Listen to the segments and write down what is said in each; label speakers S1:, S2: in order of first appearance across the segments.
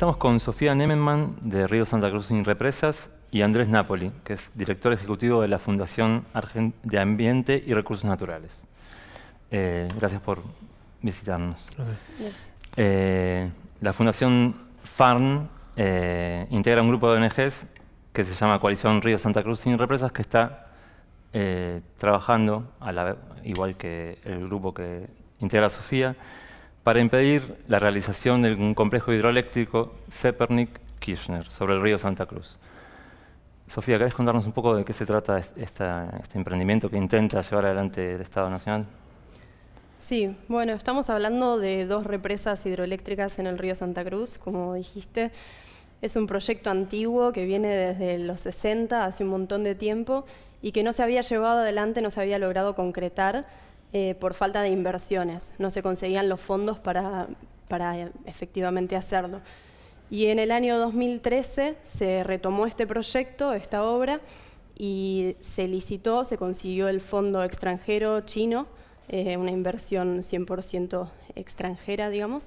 S1: Estamos con Sofía Nemenman de Río Santa Cruz sin Represas y Andrés Napoli, que es director ejecutivo de la Fundación de Ambiente y Recursos Naturales. Eh, gracias por visitarnos. Eh, la Fundación FARN eh, integra un grupo de ONGs que se llama Coalición Río Santa Cruz sin Represas, que está trabajando, a la, igual que el grupo que integra Sofía, para impedir la realización de un complejo hidroeléctrico sepernik kirchner sobre el río Santa Cruz. Sofía, ¿querés contarnos un poco de qué se trata este emprendimiento que intenta llevar adelante el Estado Nacional?
S2: Sí, bueno, estamos hablando de dos represas hidroeléctricas en el río Santa Cruz, como dijiste. Es un proyecto antiguo que viene desde los 60, hace un montón de tiempo, y que no se había llevado adelante, no se había logrado concretar eh, por falta de inversiones. No se conseguían los fondos para, eh, efectivamente hacerlo. Y en el año 2013 se retomó este proyecto, esta obra, y se licitó, se consiguió el fondo extranjero chino, eh, una inversión 100% extranjera, digamos,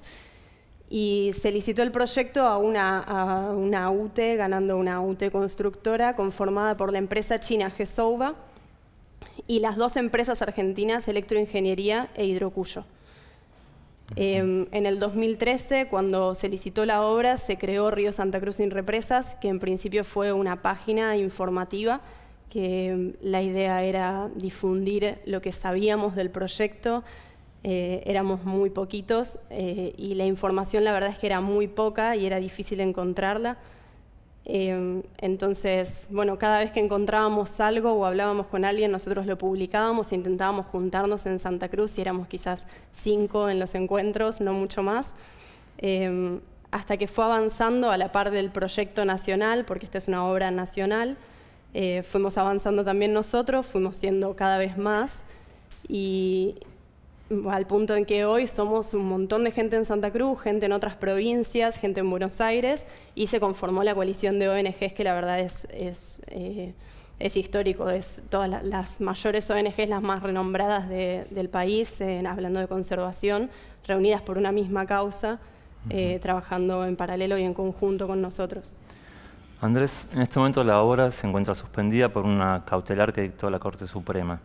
S2: y se licitó el proyecto a una, a UTE, ganando una UTE constructora conformada por la empresa china Gesouba, y las dos empresas argentinas Electroingeniería e Hidrocuyo. Em, en el 2013, cuando se licitó la obra, se creó Río Santa Cruz sin Represas, que en principio fue una página informativa, que em, la idea era difundir lo que sabíamos del proyecto. Eh, éramos muy poquitos eh, y la información la verdad es que era muy poca y era difícil encontrarla. Em, entonces, bueno, cada vez que encontrábamos algo o hablábamos con alguien, nosotros lo publicábamos, e intentábamos juntarnos en Santa Cruz y éramos quizás cinco en los encuentros, no mucho más. Em, hasta que fue avanzando a la par del proyecto nacional, porque esta es una obra nacional, eh, fuimos avanzando también nosotros, fuimos siendo cada vez más y, al punto en que hoy somos un montón de gente en Santa Cruz, gente en otras provincias, gente en Buenos Aires, y se conformó la coalición de ONGs, que la verdad es, es, eh, es histórico, es todas las, mayores ONGs, las más renombradas del país, hablando de conservación, reunidas por una misma causa, eh, trabajando en paralelo y en conjunto con nosotros.
S1: Andrés, en este momento la obra se encuentra suspendida por una cautelar que dictó la Corte Suprema.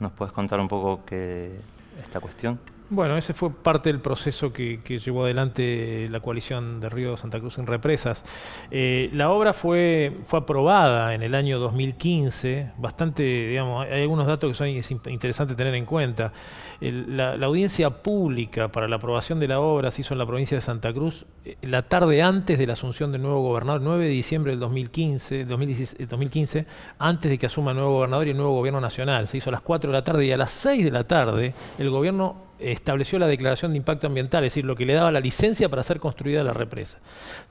S1: ¿Nos puedes contar un poco qué, esta cuestión?
S3: Bueno, ese fue parte del proceso que, llevó adelante la coalición de Río Santa Cruz en Represas. Eh, la obra fue, fue aprobada en el año 2015, bastante, digamos, hay algunos datos que son interesantes tener en cuenta. la, audiencia pública para la aprobación de la obra se hizo en la provincia de Santa Cruz eh, la tarde antes de la asunción del nuevo gobernador, 9 de diciembre del 2015, 2015 eh, antes de que asuma el nuevo gobernador y el nuevo gobierno nacional. Se hizo a las 4 de la tarde y a las 6 de la tarde el gobierno estableció la declaración de impacto ambiental, es decir, lo que le daba la licencia para ser construida la represa.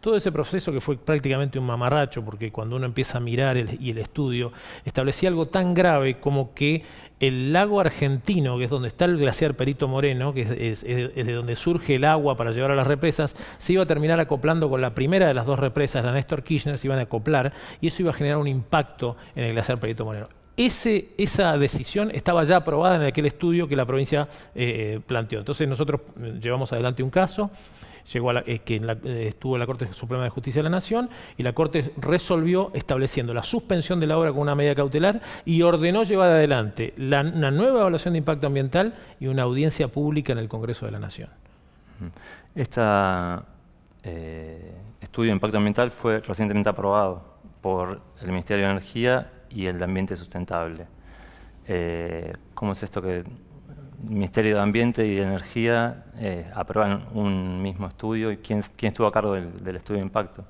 S3: Todo ese proceso que fue prácticamente un mamarracho, porque cuando uno empieza a mirar y el estudio, establecía algo tan grave como que el lago argentino, que es donde está el glaciar Perito Moreno, que es, es, de donde surge el agua para llevar a las represas, se iba a terminar acoplando con la primera de las dos represas, la Néstor Kirchner, se iban a acoplar, y eso iba a generar un impacto en el glaciar Perito Moreno esa decisión estaba ya aprobada en aquel estudio que la provincia eh, planteó. Entonces nosotros eh, llevamos adelante un caso, eh, que estuvo en la Corte Suprema de Justicia de la Nación y la Corte resolvió estableciendo la suspensión de la obra con una medida cautelar y ordenó llevar adelante una nueva evaluación de impacto ambiental y una audiencia pública en el Congreso de la Nación.
S1: Este estudio de impacto ambiental fue recientemente aprobado por el Ministerio de Energía y el ambiente sustentable. Eh, ¿Cómo es esto que el Ministerio de Ambiente y de Energía eh, aprueban un mismo estudio? ¿Y quién, quién estuvo a cargo del, estudio de impacto?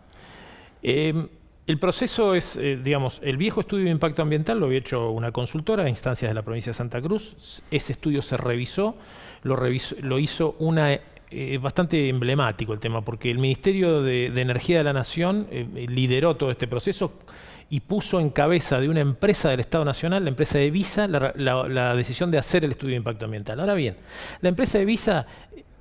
S1: Em, el proceso es, eh, digamos, el viejo estudio de
S3: impacto ambiental lo había hecho una consultora a instancias de la provincia de Santa Cruz. Ese estudio se revisó, lo, revisó, lo hizo una es eh, bastante emblemático el tema, porque el Ministerio de, Energía de la Nación eh, eh, lideró todo este proceso y puso en cabeza de una empresa del Estado Nacional, la empresa de Visa, la, la decisión de hacer el estudio de impacto ambiental. Ahora bien, la empresa de Visa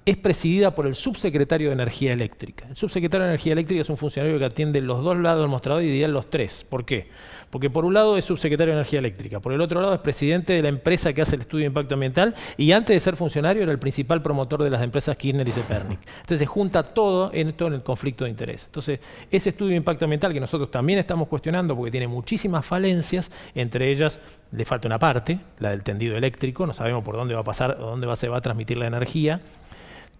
S3: es presidida por el subsecretario de Energía Eléctrica. El subsecretario de Energía Eléctrica es un funcionario que atiende los dos lados del mostrador y diría los tres. ¿Por qué? Porque por un lado es subsecretario de Energía Eléctrica, por el otro lado es presidente de la empresa que hace el estudio de impacto ambiental y antes de ser funcionario era el principal promotor de las empresas Kirchner y Cepernic. Entonces se junta todo en, todo en el conflicto de interés. Entonces ese estudio de impacto ambiental que nosotros también estamos cuestionando porque tiene muchísimas falencias, entre ellas le falta una parte, la del tendido eléctrico, no sabemos por dónde va a pasar, o dónde va, se va a transmitir la energía.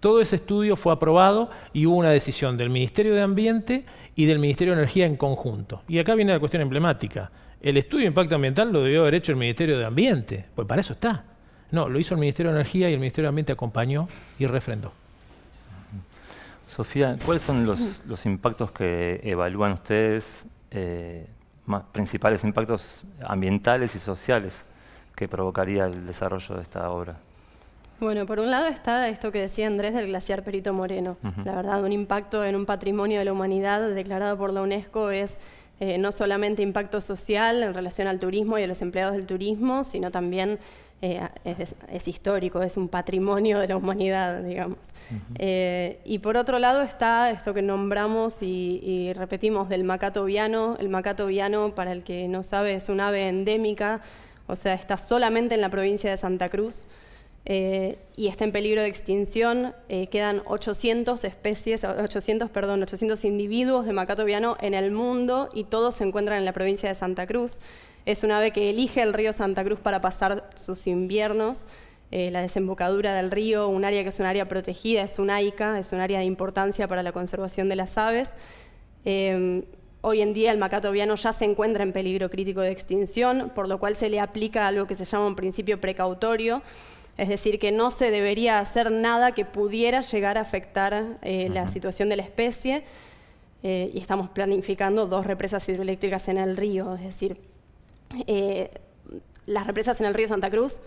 S3: Todo ese estudio fue aprobado y hubo una decisión del Ministerio de Ambiente y del Ministerio de Energía en conjunto. Y acá viene la cuestión emblemática. El estudio de impacto ambiental lo debió haber hecho el Ministerio de Ambiente, pues para eso está. No, lo hizo el Ministerio de Energía y el Ministerio de Ambiente acompañó y refrendó.
S1: Sofía, ¿cuáles son los, impactos que evalúan ustedes, eh, más, principales impactos ambientales y sociales que provocaría el desarrollo de esta obra?
S2: Bueno, por un lado está esto que decía Andrés del glaciar Perito Moreno. La verdad, un impacto en un patrimonio de la humanidad declarado por la UNESCO es eh, no solamente impacto social en relación al turismo y a los empleados del turismo, sino también eh, es, histórico, es un patrimonio de la humanidad, digamos. Eh, y por otro lado está esto que nombramos y, y repetimos del macato viano. El macato viano, para el que no sabe, es un ave endémica, o sea, está solamente en la provincia de Santa Cruz. Eh, y está en peligro de extinción. Eh, quedan 800 especies, 800, perdón, 800 individuos de macato viano en el mundo y todos se encuentran en la provincia de Santa Cruz. Es un ave que elige el río Santa Cruz para pasar sus inviernos. Eh, la desembocadura del río, un área que es un área protegida, es un AICA, es un área de importancia para la conservación de las aves. Hoy en día el macato viano ya se encuentra en peligro crítico de extinción, por lo cual se le aplica algo que se llama un principio precautorio, es decir, que no se debería hacer nada que pudiera llegar a afectar eh, la situación de la especie. Eh, y estamos planificando dos represas hidroeléctricas en el río. Es decir, eh, las represas en el río Santa Cruz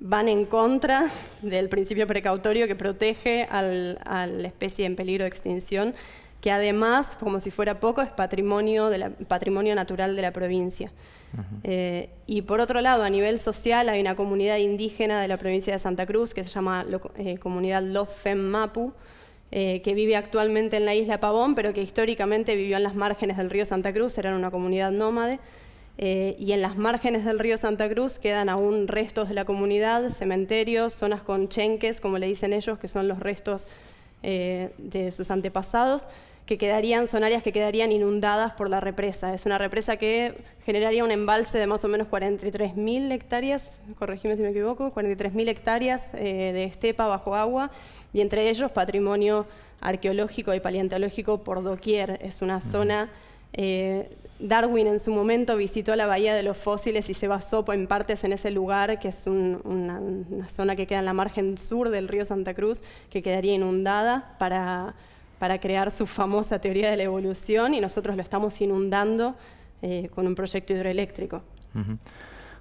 S2: van en contra del principio precautorio que protege a la especie en peligro de extinción que además, como si fuera poco, es patrimonio, de patrimonio natural de la provincia. Eh, y por otro lado, a nivel social, hay una comunidad indígena de la provincia de Santa Cruz que se llama eh, comunidad Lofem Mapu, eh, que vive actualmente en la isla Pavón, pero que históricamente vivió en las márgenes del río Santa Cruz, eran una comunidad nómade. Eh, y en las márgenes del río Santa Cruz quedan aún restos de la comunidad, cementerios, zonas con chenques, como le dicen ellos, que son los restos de sus antepasados que quedarían, son áreas que quedarían inundadas por la represa. Es una represa que generaría un embalse de más o menos 43.000 hectáreas, corregime si me equivoco, 43.000 hectáreas eh, de estepa bajo agua y entre ellos patrimonio arqueológico y paleontológico por doquier. Es una zona... Eh, Darwin en su momento visitó la Bahía de los Fósiles y se basó pues, en partes en ese lugar, que es una zona que queda en la margen sur del río Santa Cruz, que quedaría inundada para para crear su famosa teoría de la evolución y nosotros lo estamos inundando eh, con un proyecto hidroeléctrico.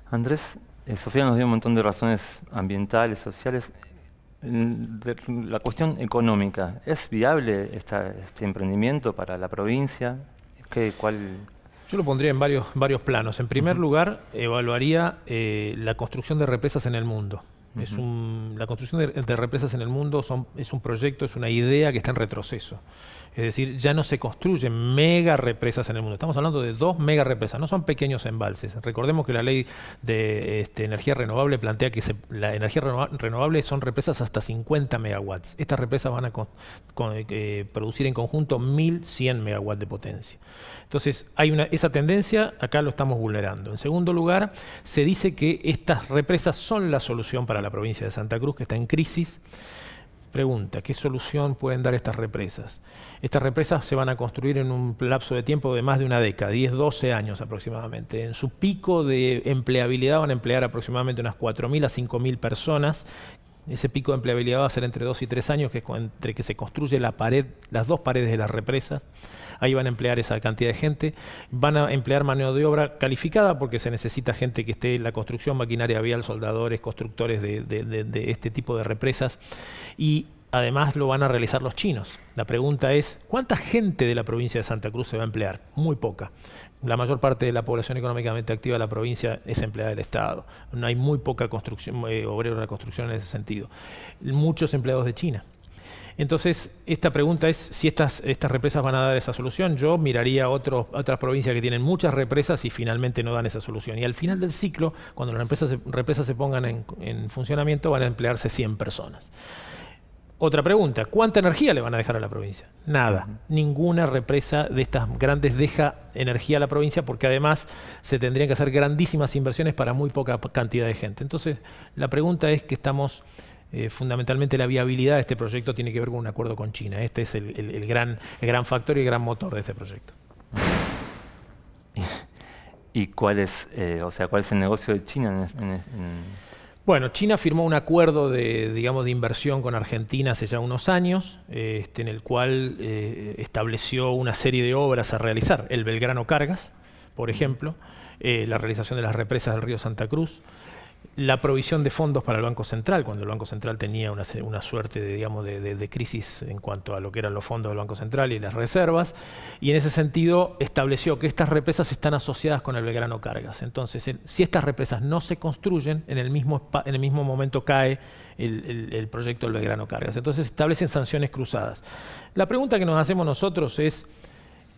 S1: Andrés, eh, Sofía nos dio un montón de razones ambientales, sociales. La cuestión económica, ¿es viable esta, este emprendimiento para la provincia? ¿Qué, cuál?
S3: Yo lo pondría en varios, varios planos. En primer lugar, evaluaría eh, la construcción de represas en el mundo es la construcción de, represas en el mundo es un proyecto, es una idea que está en retroceso. Es decir, ya no se construyen mega represas en el mundo. Estamos hablando de dos mega represas, no son pequeños embalses. Recordemos que la ley de este, energía renovable plantea que la energía renovable son represas hasta 50 megawatts. Estas represas van a eh, producir en conjunto 1.100 megawatts de potencia. Entonces, hay una, esa tendencia, acá lo estamos vulnerando. En segundo lugar, se dice que estas represas son la solución para a la provincia de Santa Cruz, que está en crisis. Pregunta, ¿qué solución pueden dar estas represas? Estas represas se van a construir en un lapso de tiempo de más de una década, 10, 12 años aproximadamente. En su pico de empleabilidad van a emplear aproximadamente unas 4.000 a 5.000 personas ese pico de empleabilidad va a ser entre dos y tres años, que es entre que se construye la pared, las dos paredes de la represa. Ahí van a emplear esa cantidad de gente. Van a emplear mano de obra calificada porque se necesita gente que esté en la construcción, maquinaria vial, soldadores, constructores de, de este tipo de represas. Y además lo van a realizar los chinos. La pregunta es, ¿cuánta gente de la provincia de Santa Cruz se va a emplear? Muy poca. La mayor parte de la población económicamente activa de la provincia es empleada del Estado. No hay muy poca construcción, eh, obrero de la construcción en ese sentido. Muchos empleados de China. Entonces, esta pregunta es si estas, estas represas van a dar esa solución. Yo miraría a otras provincias que tienen muchas represas y finalmente no dan esa solución. Y al final del ciclo, cuando las represas se, represas se pongan en, en funcionamiento, van a emplearse 100 personas. Otra pregunta, ¿cuánta energía le van a dejar a la provincia? Nada, ninguna represa de estas grandes deja energía a la provincia porque además se tendrían que hacer grandísimas inversiones para muy poca cantidad de gente. Entonces, la pregunta es que estamos, eh, fundamentalmente la viabilidad de este proyecto tiene que ver con un acuerdo con China. Este es el, gran, factor y el gran motor de este proyecto.
S1: ¿Y cuál es, eh, o sea, cuál es el negocio de China en, en
S3: bueno, China firmó un acuerdo de, digamos, de inversión con Argentina hace ya unos años, este, en el cual eh, estableció una serie de obras a realizar. El Belgrano Cargas, por ejemplo, eh, la realización de las represas del río Santa Cruz, la provisión de fondos para el Banco Central, cuando el Banco Central tenía una, suerte de, digamos, de, crisis en cuanto a lo que eran los fondos del Banco Central y las reservas, y en ese sentido estableció que estas represas están asociadas con el Belgrano Cargas. Entonces, si estas represas no se construyen, en el mismo, en el mismo momento cae el, el proyecto del Belgrano Cargas. Entonces, establecen sanciones cruzadas. La pregunta que nos hacemos nosotros es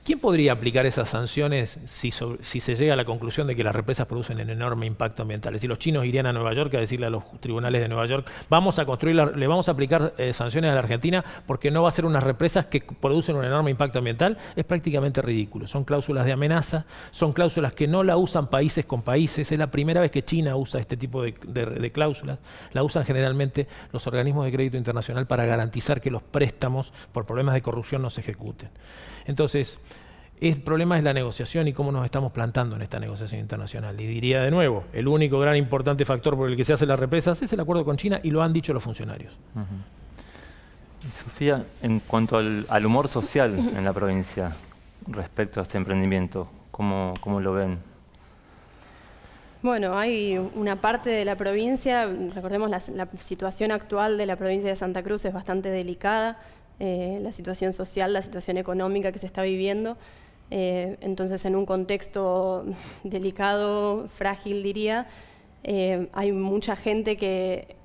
S3: ¿Quién podría aplicar esas sanciones si, se llega a la conclusión de que las represas producen un enorme impacto ambiental? Si los chinos irían a Nueva York a decirle a los tribunales de Nueva York, vamos a construir, le vamos a aplicar eh, sanciones a la Argentina porque no va a ser unas represas que producen un enorme impacto ambiental. Es prácticamente ridículo. Son cláusulas de amenaza, son cláusulas que no la usan países con países. Es la primera vez que China usa este tipo de cláusulas. La usan generalmente los organismos de crédito internacional para garantizar que los préstamos por problemas de corrupción no se ejecuten. Entonces, el problema es la negociación y cómo nos estamos plantando en esta negociación internacional. Y diría de nuevo, el único gran importante factor por el que se hacen las represas es el acuerdo con China y lo han dicho los funcionarios.
S1: Sofía, en cuanto al, humor social en la provincia respecto a este emprendimiento, ¿cómo, lo ven?
S2: Bueno, hay una parte de la provincia, recordemos la, situación actual de la provincia de Santa Cruz es bastante delicada, eh, la situación social, la situación económica que se está viviendo. Eh, entonces, en un contexto delicado, frágil diría, eh, hay mucha gente que,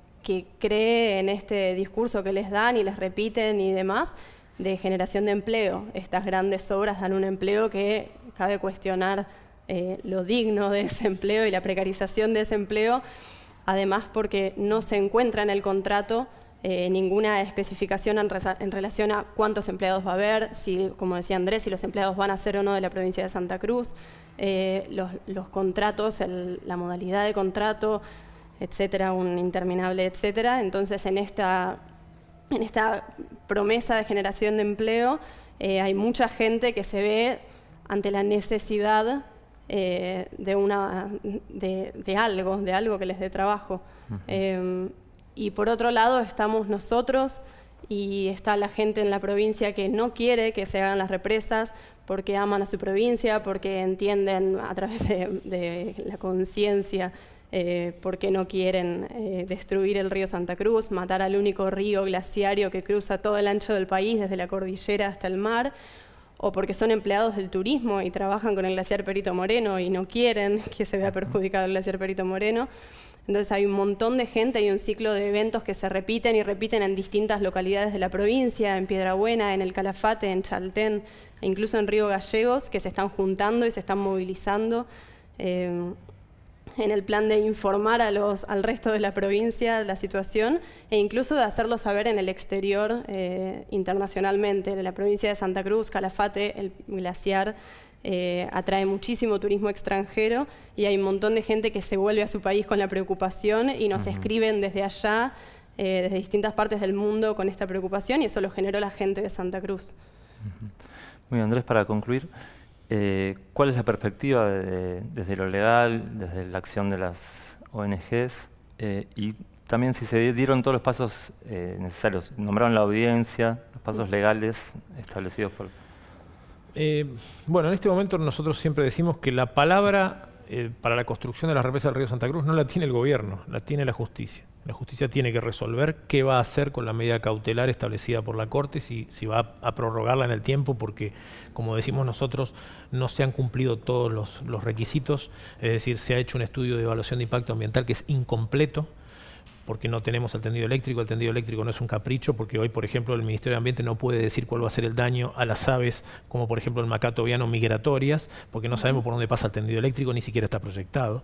S2: cree en este discurso que les dan y les repiten y demás de generación de empleo. Estas grandes obras dan un empleo que cabe cuestionar eh, lo digno de ese empleo y la precarización de ese empleo, además porque no se encuentra en el contrato eh, ninguna especificación en, relación a cuántos empleados va a haber, si, como decía Andrés, si los empleados van a ser o no de la provincia de Santa Cruz, eh, los, contratos, la modalidad de contrato, etcétera, un interminable, etcétera. Entonces, en esta, en esta promesa de generación de empleo eh, hay mucha gente que se ve ante la necesidad de, una, de, algo, de algo que les dé trabajo y por otro lado estamos nosotros y está la gente en la provincia que no quiere que se hagan las represas porque aman a su provincia, porque entienden a través de, la conciencia eh, porque no quieren eh, destruir el río Santa Cruz, matar al único río glaciario que cruza todo el ancho del país, desde la cordillera hasta el mar, o porque son empleados del turismo y trabajan con el glaciar Perito Moreno y no quieren que se vea perjudicado el glaciar Perito Moreno. Entonces hay un montón de gente, hay un ciclo de eventos que se repiten y repiten en distintas localidades de la provincia, en Piedrabuena, en El Calafate, en Chaltén, e incluso en Río Gallegos, que se están juntando y se están movilizando. Eh, en el plan de informar a los, al resto de la provincia la situación e incluso de hacerlo saber en el exterior eh, internacionalmente, en la provincia de Santa Cruz, Calafate, el glaciar, eh, atrae muchísimo turismo extranjero y hay un montón de gente que se vuelve a su país con la preocupación y nos escriben desde allá, eh, desde distintas partes del mundo con esta preocupación y eso lo generó la gente de Santa Cruz.
S1: Muy bien, Andrés, para concluir, eh, ¿cuál es la perspectiva desde lo legal, desde la acción de las ONGs y también si se dieron todos los pasos necesarios? Nombraron la audiencia, los pasos legales establecidos por...
S3: Eh, bueno, en este momento nosotros siempre decimos que la palabra eh, para la construcción de la represa del río Santa Cruz no la tiene el gobierno, la tiene la justicia. La justicia tiene que resolver qué va a hacer con la medida cautelar establecida por la Corte, si, si va a, prorrogarla en el tiempo, porque, como decimos nosotros, no se han cumplido todos los requisitos, es decir, se ha hecho un estudio de evaluación de impacto ambiental que es incompleto, porque no tenemos el tendido eléctrico. El tendido eléctrico no es un capricho, porque hoy, por ejemplo, el Ministerio de Ambiente no puede decir cuál va a ser el daño a las aves, como por ejemplo el macato viano migratorias, porque no sabemos por dónde pasa el tendido eléctrico, ni siquiera está proyectado.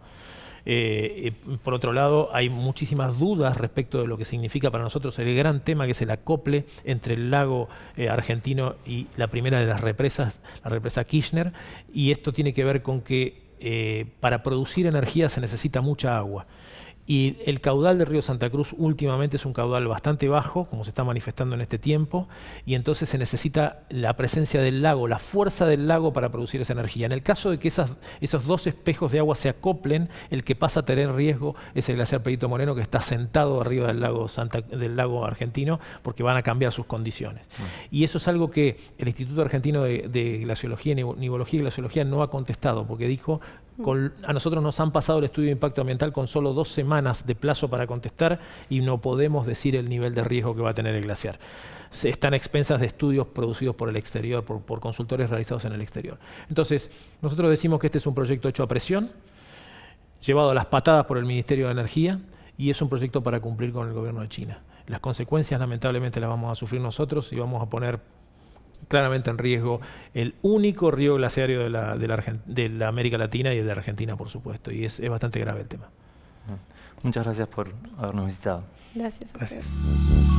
S3: Eh, por otro lado, hay muchísimas dudas respecto de lo que significa para nosotros el gran tema que es el acople entre el lago eh, argentino y la primera de las represas, la represa Kirchner, y esto tiene que ver con que eh, para producir energía se necesita mucha agua. Y el caudal del río Santa Cruz últimamente es un caudal bastante bajo, como se está manifestando en este tiempo, y entonces se necesita la presencia del lago, la fuerza del lago para producir esa energía. En el caso de que esas, esos dos espejos de agua se acoplen, el que pasa a tener riesgo es el glaciar Perito Moreno, que está sentado arriba del lago, del lago argentino, porque van a cambiar sus condiciones. Y eso es algo que el Instituto Argentino de, de Glaciología, Nivología y Glaciología no ha contestado, porque dijo, a nosotros nos han pasado el estudio de impacto ambiental con solo dos semanas de plazo para contestar y no podemos decir el nivel de riesgo que va a tener el glaciar. están expensas de estudios producidos por el exterior, por consultores realizados en el exterior. Entonces, nosotros decimos que este es un proyecto hecho a presión, llevado a las patadas por el Ministerio de Energía y es un proyecto para cumplir con el gobierno de China. Las consecuencias lamentablemente las vamos a sufrir nosotros y vamos a poner claramente en riesgo el único río glaciario de la, de la, América Latina y de Argentina, por supuesto, y es, bastante
S1: grave el tema. Muchas gracias por habernos visitado.
S2: Gracias. gracias.